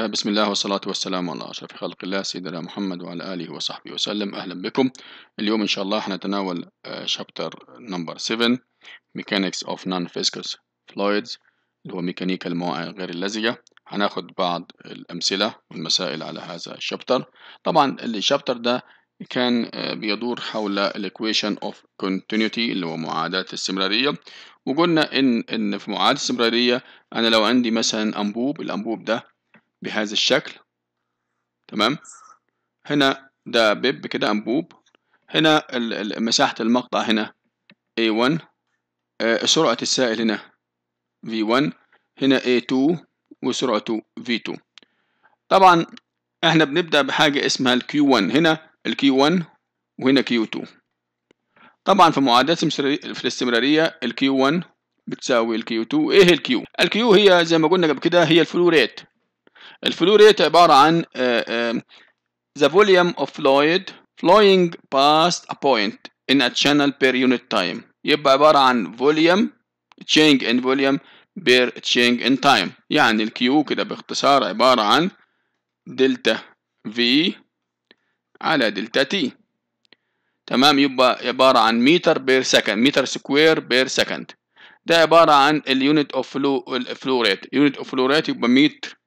آه، بسم الله والصلاة والسلام على أشرف خلق الله سيدنا محمد وعلى آله وصحبه وسلم أهلا بكم اليوم إن شاء الله هنتناول شابتر نمبر 7 Mechanics of Non-Viscous Fluids اللي هو ميكانيكا الموائع غير اللزجة هناخد بعض الأمثلة والمسائل على هذا الشابتر طبعا الشابتر ده كان آه، بيدور حول الإكويشن of continuity اللي هو معادلة الاستمرارية وقلنا إن إن في معادلة الاستمرارية أنا لو عندي مثلا أنبوب الأنبوب ده بهذا الشكل تمام هنا ده بيب كده أنبوب هنا مساحة المقطع هنا A1 آه، سرعة السائل هنا V1 هنا A2 وسرعته V2 طبعا احنا بنبدأ بحاجة اسمها Q1 هنا ال Q1 وهنا Q2 طبعا في معادلات في الاستمرارية ال Q1 بتساوي ال Q2 ايه ال Q؟ ال Q هي زي ما قلنا قبل كده هي الفلوريت الفلو ريت عبارة عن آه، the volume of fluid flowing past a point in a channel per unit time يبقى عبارة عن volume change in volume per change in time يعني Q كده باختصار عبارة عن دلتا V على دلتا T تمام يبقى عبارة عن متر بير سكند متر سكوير بير سكند ده عبارة عن اليونت اوف فلو الفلو ريت يونت اوف فلو ريت يبقى متر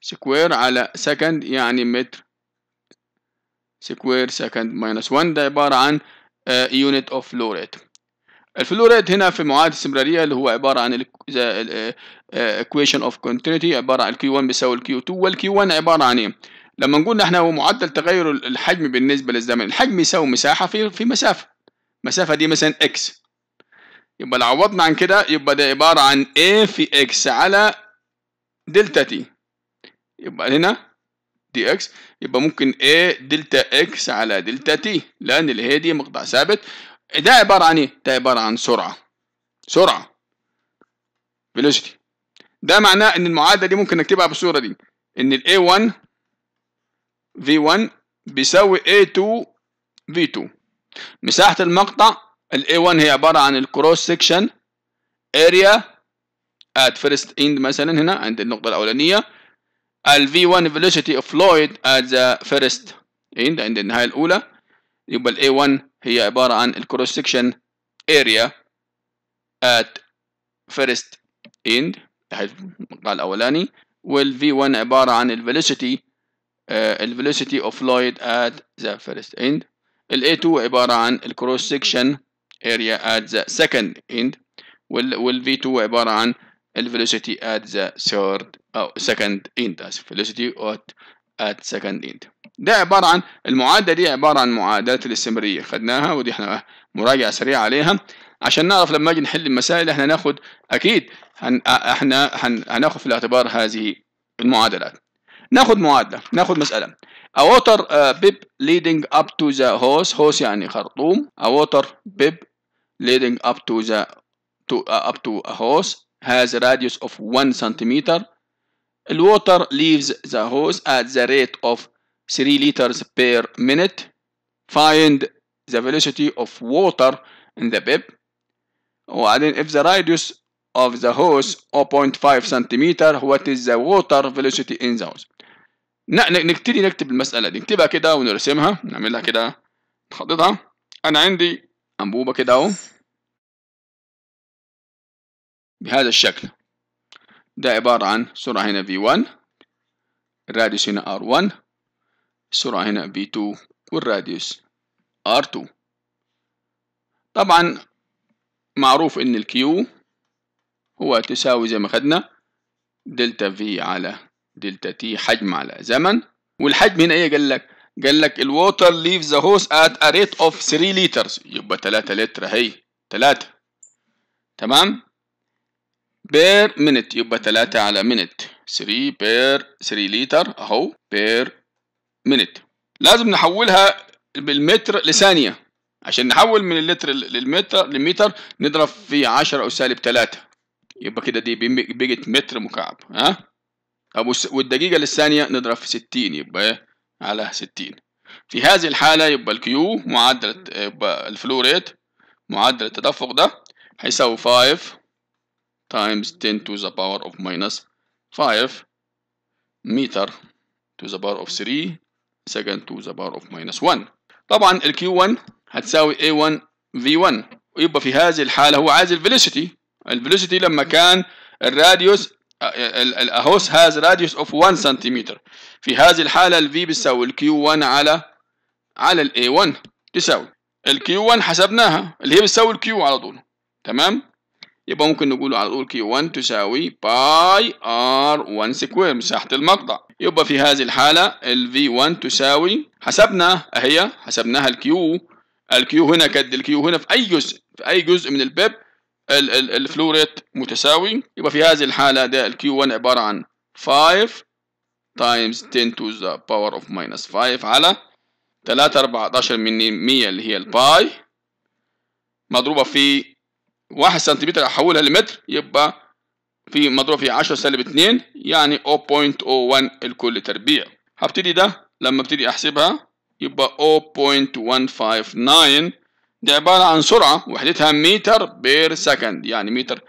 سكوير على سكند يعني متر سكوير سكند ماينس 1 ده عبارة عن يونت اوف فلو ريت الفلو ريت هنا في معادلة الاستمرارية اللي هو عبارة عن آه، آه، equation اوف continuity عبارة عن الكيو 1 بيساوي الكيو 2 والكيو 1 عبارة عن ايه؟ لما نقول احنا هو معدل تغير الحجم بالنسبة للزمن الحجم يساوي مساحة في في مسافة المسافة دي مثلا اكس يبقى لو عوضنا عن كده يبقى ده عبارة عن a في x على دلتا تي يبقى هنا دي اكس يبقى ممكن A دلتا اكس على دلتا تي لان اللي هي دي مقطع ثابت ده عباره عن ايه ده عباره عن سرعه سرعه velocity ده معناه ان المعادله دي ممكن نكتبها بالصوره دي ان ال A1 V1 بيساوي A2 V2 مساحه المقطع ال A1 هي عباره عن الكروس سكشن اريا ات فيرست اند مثلا هنا عند النقطه الاولانيه ال V1 velocity of fluid at the first end عند النهاية الأولى يبقى ال A1 هي عبارة عن cross section area at first end المقطع الأولاني وال V1 عبارة عن ال velocity of fluid at the first end ال A2 عبارة عن cross section area at the second end وال V2 عبارة عن velocity at the third أو uh, second end آسف velocity at at second end ده عبارة عن المعادلة دي عبارة عن معادلة الاستمرارية خدناها ودي احنا مراجعة سريعة عليها عشان نعرف لما اجي نحل المسائل احنا هناخد اكيد هن احنا هن هناخد في الاعتبار هذه المعادلات ناخد معادلة ناخد مسألة A water uh, pip leading up to the hose hose يعني خرطوم A water pip leading up to the to, uh, up to a hose has a radius of 1 centimeter. The Water leaves the hose at the rate of 3 liters per minute. Find the velocity of water in the pip. Oh, if the radius of the hose 0.5 centimeter what is the water velocity in the hose. نبتدي نكتب المسألة دي نكتبها كده ونرسمها نعملها كده نخططها أنا عندي أنبوبة كده أهو بهذا الشكل ده عبارة عن سرعة هنا V1 الراديوس هنا R1 السرعة هنا V2 والراديوس R2 طبعا معروف ان Q هو تساوي زي ما خدنا دلتا V على دلتا T حجم على زمن والحجم هنا ايه قال لك قال لك الووتر ليف ذا هوس ات ا ريت اوف 3 لترز يبقى 3 لتر اهي 3 تمام بير minute يبقى 3 على minute 3 بير 3 لتر اهو بير minute لازم نحولها بالمتر لثانية عشان نحول من اللتر للمتر للمتر نضرب في 10 أو سالب 3 يبقى كده دي بقت متر مكعب ها طب والدقيقة للثانية نضرب في 60 يبقى على 60 في هذه الحالة يبقى الكيو معدل يبقى الفلو ريت معدل التدفق ده هيساوي 5 times 10 to the power of minus 5 meter to the power of 3 second to the power of minus 1 طبعا ال Q1 هتساوي A1 V1 ويبقى في هذه الحالة هو عايز velocity ال velocity لما كان الراديوس الهوس has radius of 1 سنتيمتر في هذه الحالة ال V بتساوي ال Q1 على على ال A1 تساوي ال Q1 حسبناها اللي هي بتساوي ال Q على طول تمام يبقى ممكن نقول على طول كي 1 تساوي باي ار 1 سكوير مساحه المقطع يبقى في هذه الحاله ال في 1 تساوي حسبنا اهي حسبناها الكيو الكيو هنا كد الكيو هنا في اي جزء في اي جزء من البيب الفلوريت متساوي يبقى في هذه الحاله ده الكيو 1 عباره عن 5 تايمز 10 تو ذا باور اوف ماينس 5 على 3 14 من 100 اللي هي الباي مضروبه في 1 سنتيمتر احولها لمتر يبقى في مضروب في 10 سالب 2 يعني 0.01 الكل تربيع هبتدي ده لما ابتدي احسبها يبقى 0.159 دي عبارة عن سرعة وحدتها متر بير سكند يعني متر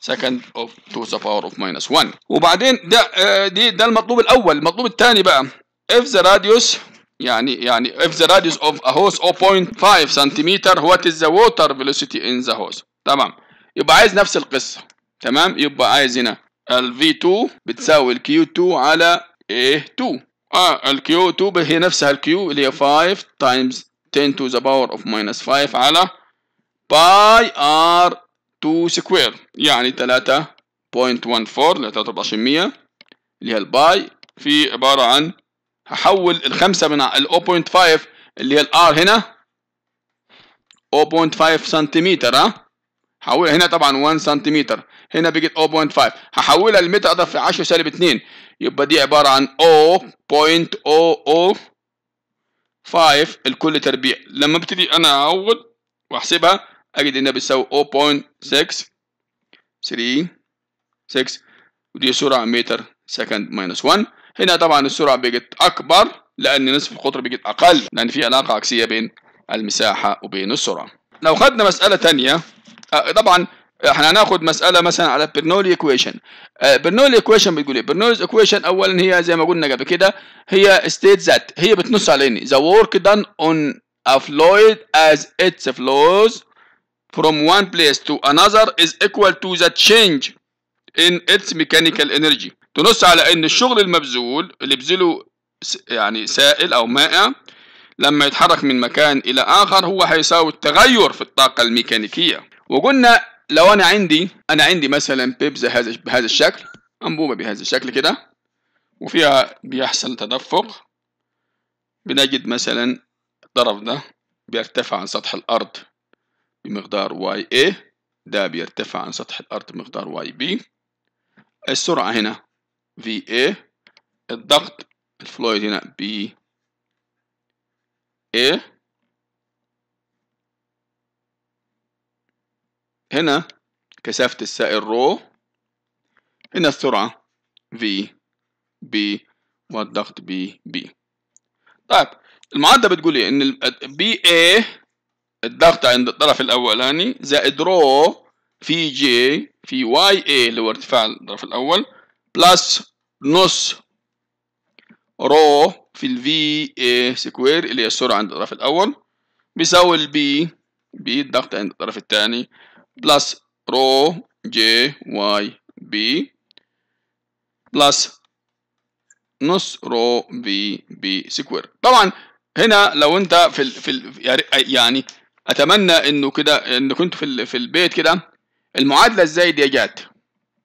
سكند اوف 2 to the power of minus 1 وبعدين ده آه، دي ده المطلوب الأول المطلوب الثاني بقى if the radius يعني يعني if the radius of a hose 0.5 سنتيمتر what is the water velocity in the hose تمام يبقى عايز نفس القصه تمام يبقى عايز هنا ال V2 بتساوي ال Q2 على ايه 2 اه ال Q2 هي نفسها ال Q اللي هي 5 times 10 to the power of minus 5 على باي ار 2 سكوير يعني 3.14 ل 23% اللي هي الباي في عباره عن هحول الخمسه من ال 0.5 اللي هي ال R هنا 0.5 سنتيمتر ها هحولها هنا طبعا 1 سنتيمتر هنا بيجي 0.5 هحولها لمتر اضرب في 10 سالب 2 يبقى دي عباره عن 0.005 الكل تربيع لما ابتدي انا اعوض واحسبها اجد انها بتساوي 0.636 ودي سرعه متر سكند ماينس 1 هنا طبعا السرعه بقت اكبر لان نصف القطر بقت اقل لان في علاقه عكسيه بين المساحه وبين السرعه لو خدنا مساله ثانيه آه، طبعا آه، احنا هناخد مساله مثلا على برنولي ايكويشن برنولي ايكويشن بتقول ايه برنولي ايكويشن اولا هي زي ما قلنا قبل كده هي state that هي بتنص على ان the work done on a fluid as its flows from one place to another is equal to the change in its mechanical energy تنص على ان الشغل المبذول اللي بذله يعني سائل او مائع لما يتحرك من مكان الى اخر هو هيساوي التغير في الطاقه الميكانيكيه وقلنا لو انا عندي انا عندي مثلا بيبز هذا بهذا الشكل انبوبه بهذا الشكل كده وفيها بيحصل تدفق بنجد مثلا الطرف ده بيرتفع عن سطح الارض بمقدار واي اي ده بيرتفع عن سطح الارض بمقدار واي بي السرعه هنا في اي الضغط الفلويد هنا بي اي هنا كثافة السائل رو هنا السرعة V B والضغط B B طيب المعادلة بتقول ايه ان بي A الضغط عند الطرف الاولاني زائد رو في جي في واي اي اللي هو ارتفاع الطرف الاول بلس نص رو في الفي اي سكوير اللي هي السرعه عند الطرف الاول بيساوي البي بي الضغط عند الطرف الثاني plus rho j y b plus نص رو في بي سكوير طبعا هنا لو انت في ال في ال يعني, يعني اتمنى انه كده ان كنت في ال في البيت كده المعادله ازاي دي جات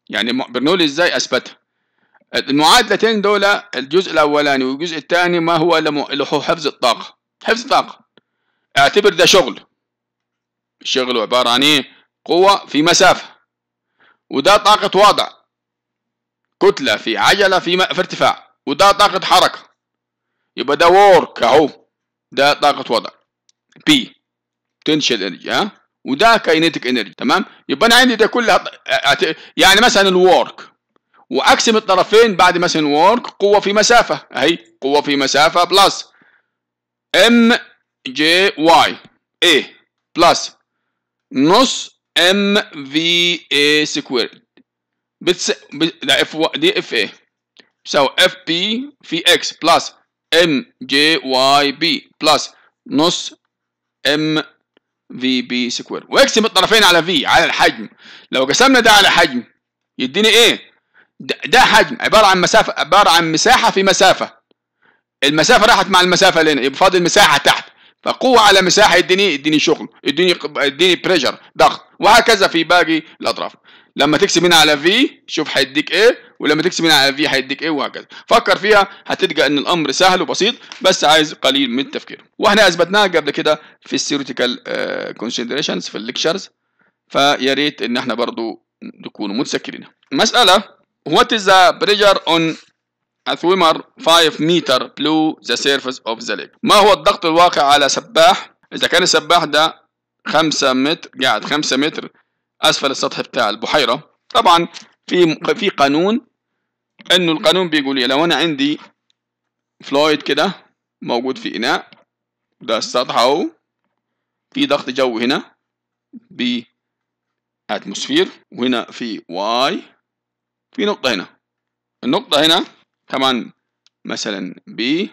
يعني برنولي ازاي اثبتها المعادلتين دول الجزء الاولاني والجزء الثاني ما هو الا حفظ الطاقه حفظ الطاقه اعتبر ده شغل الشغل عباره عن ايه قوة في مسافة وده طاقة وضع كتلة في عجلة في, في ارتفاع وده طاقة حركة يبقى ده وورك اهو ده طاقة وضع P potential energy ها وده كينيتك انرجي تمام يبقى انا عندي ده كلها يعني مثلا الورك واقسم الطرفين بعد مثلا الورك قوه في مسافه اهي قوه في مسافه بلس ام جي واي ايه بلس نص ام في اي سكويرد بتس... ده اف دي اف اي بتساوي اف بي في اكس بلس ام جي واي بي بلس نص ام في بي سكوير واقسم الطرفين على في على الحجم لو قسمنا ده على حجم يديني ايه ده, ده حجم عباره عن مسافه عباره عن مساحه في مسافه المسافه راحت مع المسافه لنا يبقى فاضل مساحه تحت فقوة على مساحة اديني اديني شغل اديني اديني بريشر ضغط وهكذا في باقي الاطراف لما تكسب هنا على في شوف هيديك ايه ولما تكسب هنا على في هيديك ايه وهكذا فكر فيها هتلقى ان الامر سهل وبسيط بس عايز قليل من التفكير واحنا اثبتناها قبل كده في الثيوريتيكال آه، كونسيدريشنز في الليكشرز فيا ريت ان احنا برضو نكونوا متذكرينها مسألة وات از ذا بريجر اون A swimmer 5 meter below the surface of the lake ما هو الضغط الواقع على سباح إذا كان السباح ده 5 متر قاعد 5 متر أسفل السطح بتاع البحيرة طبعا في في قانون إنه القانون بيقول إيه لو أنا عندي فلويد كده موجود في إناء ده السطح أهو في ضغط جو هنا ب اتموسفير وهنا في واي في نقطة هنا النقطة هنا تمام مثلا B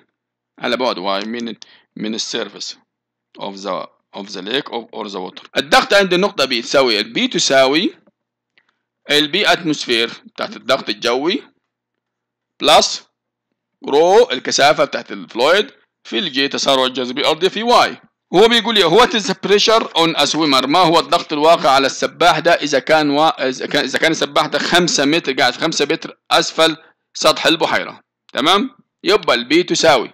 على بعد Y من من السيرفس of the of the lake or the water الضغط عند النقطة B تساوي ال B تساوي ال B atmosphere بتاعت الضغط الجوي بلس رو الكثافة بتاعت الفلويد في الجي تسارع الجاذبية الأرضية في واي هو بيقول لي إيه؟ هو is pressure on a swimmer ما هو الضغط الواقع على السباح ده إذا كان و... إذا كان السباح ده 5 متر قاعد 5 متر أسفل سطح البحيرة تمام يبقى البي تساوي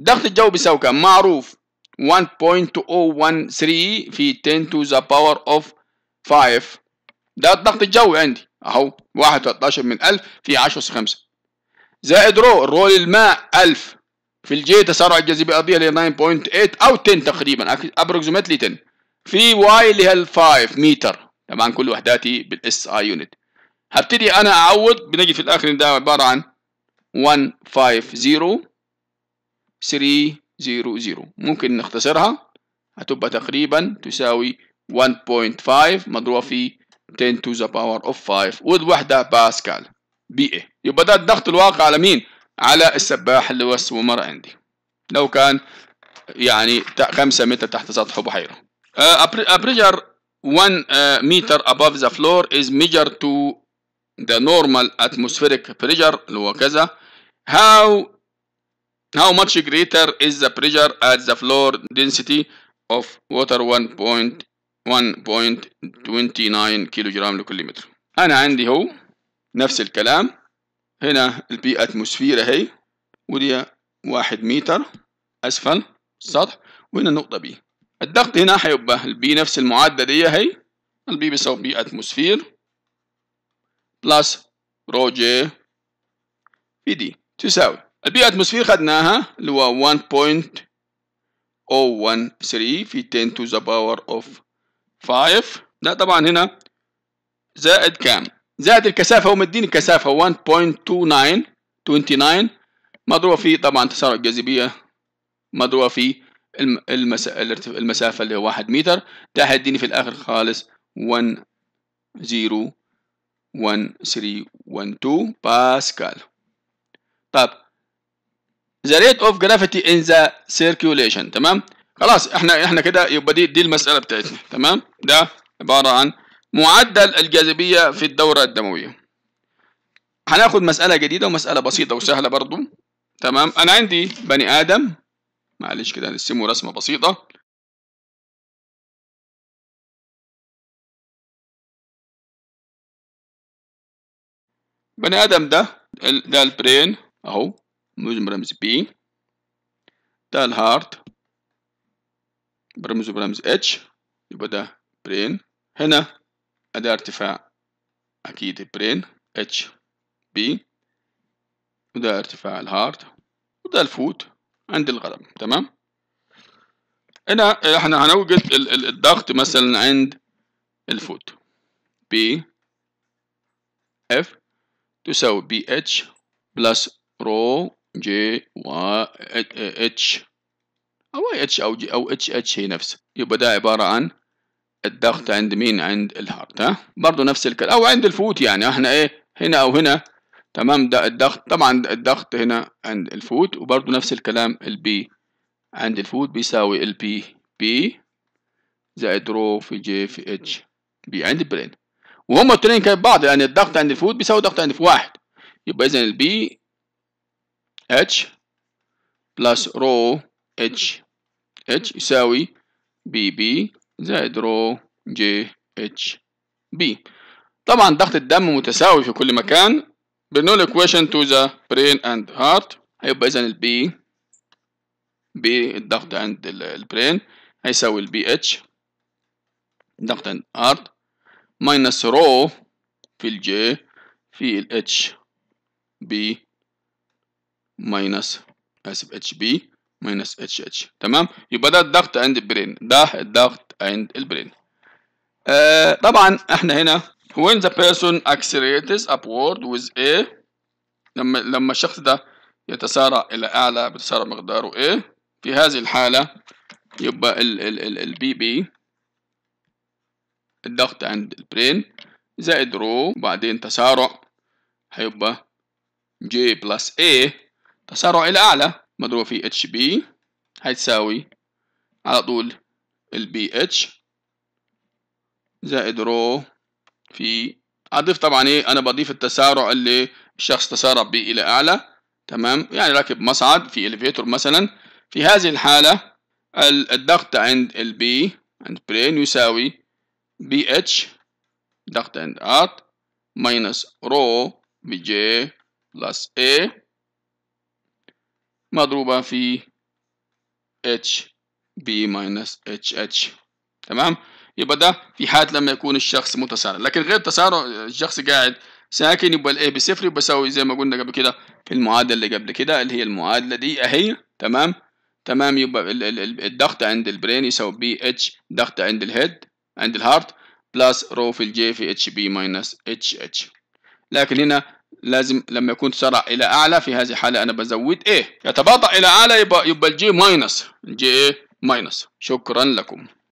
ضغط الجو بيساوي كم معروف 1.013 في 10 to the power of 5 ده الضغط الجوي عندي اهو 1.13 من 1000 في 10 اس 5 زائد رو رو للماء 1000 في الجي تسارع الجاذبيه الارضيه اللي هي 9.8 او 10 تقريبا ابروكسيمتلي 10 في واي اللي هي 5 متر طبعا كل وحداتي بالاس اي يونت هبتدي انا اعوض بنجي في الاخر ده عباره عن 150300 ممكن نختصرها هتبقى تقريبا تساوي 1.5 مضروبه في 10 to the power of 5 والوحده باسكال بي اي يبقى ده الضغط الواقع على مين؟ على السباح اللي هو السومر عندي لو كان يعني 5 متر تحت سطح بحيره. Uh, a pressure 1 uh, meter above the floor is measured to the normal atmospheric pressure اللي هو كذا how how much greater is the pressure at the floor density of water 1.1.29 كيلو جرام لكل متر انا عندي هو نفس الكلام هنا البي اتموسفير اهي ودي واحد متر اسفل السطح وهنا النقطه بي الضغط هنا هيبقى البي نفس المعادله دي اهي البي بيساوي بي اتموسفير بلس رو جي في دي تساوي البيئة اتموسفير خدناها اللي هو 1.013 في 10 to the power of 5 لا طبعا هنا زائد كام زائد الكثافة هو مديني الكثافة 1.29 29 مضروبة في طبعا تسارع الجاذبية مضروبة في المسافة اللي هو 1 متر ده هيديني في الآخر خالص 1 0 1312 باسكال طب the rate of gravity in the circulation تمام خلاص احنا احنا كده يبقى دي دي المسألة بتاعتنا تمام ده عبارة عن معدل الجاذبية في الدورة الدموية هناخد مسألة جديدة ومسألة بسيطة وسهلة برضو تمام أنا عندي بني آدم معلش كده نرسمه رسمة بسيطة بني ادم ده ده البرين اهو موجود برمز بي ده الهارت برمزه برمز اتش يبقى ده برين هنا ده ارتفاع اكيد برين اتش بي وده ارتفاع الهارت وده الفوت عند الغرب تمام هنا احنا هنوجد الضغط مثلا عند الفوت بي اف تساوي بي اتش بلس رو جي و اتش او اي اتش او جي او اتش اتش هي نفسها يبقى ده عباره عن الضغط عند مين عند الهارت ها برضه نفس الكلام او عند الفوت يعني احنا ايه هنا او هنا تمام ده الضغط طبعا الضغط هنا عند الفوت وبرضه نفس الكلام البي عند الفوت بيساوي البي بي زائد رو في جي في اتش بي عند البرين وهما الاثنين جنب بعض لأن يعني الضغط عند الفوت بيساوي ضغط عند في واحد يبقى إذا البي اتش بلس رو اتش اتش يساوي بي بي زائد رو جي اتش بي طبعا ضغط الدم متساوي في كل مكان بنقول equation to the brain and heart هيبقى إذا البي بي الضغط عند البرين هيساوي البي اتش ضغط عند هارت ماينس رو في الجي في الاتش بي ماينس اسف اتش بي ماينس اتش اتش تمام يبقى ده الضغط عند البرين ده الضغط عند البرين آه طبعا احنا هنا when the person accelerates upward with a لما لما الشخص ده يتسارع الى اعلى بتسارع مقداره a في هذه الحاله يبقى ال ال ال البي بي الضغط عند البرين زائد رو وبعدين تسارع هيبقى J بلس A تسارع إلى أعلى مضروب في HB هتساوي على طول البي اتش زائد رو في هضيف طبعا ايه انا بضيف التسارع اللي الشخص تسارع به الى اعلى تمام يعني راكب مصعد في إليفيتور مثلا في هذه الحاله الضغط عند البي عند برين يساوي بي اتش ضغط اند ات ماينس رو بجي بلس اي مضروبة في اتش بي ماينس اتش اتش تمام يبقى ده في حالة لما يكون الشخص متسارع لكن غير تسارع الشخص قاعد ساكن يبقى الاي بصفر يبقى يساوي زي ما قلنا قبل كده في المعادله اللي قبل كده اللي هي المعادله دي اهي تمام تمام يبقى الضغط عند البرين يساوي بي اتش ضغط عند الهيد عند الهارت بلس رو في الجي في اتش بي ماينس اتش اتش لكن هنا لازم لما يكون سرع الى اعلى في هذه الحاله انا بزود ايه يتباطأ الى اعلى يبقى يبقى الجي ماينس الجي ايه ماينس شكرا لكم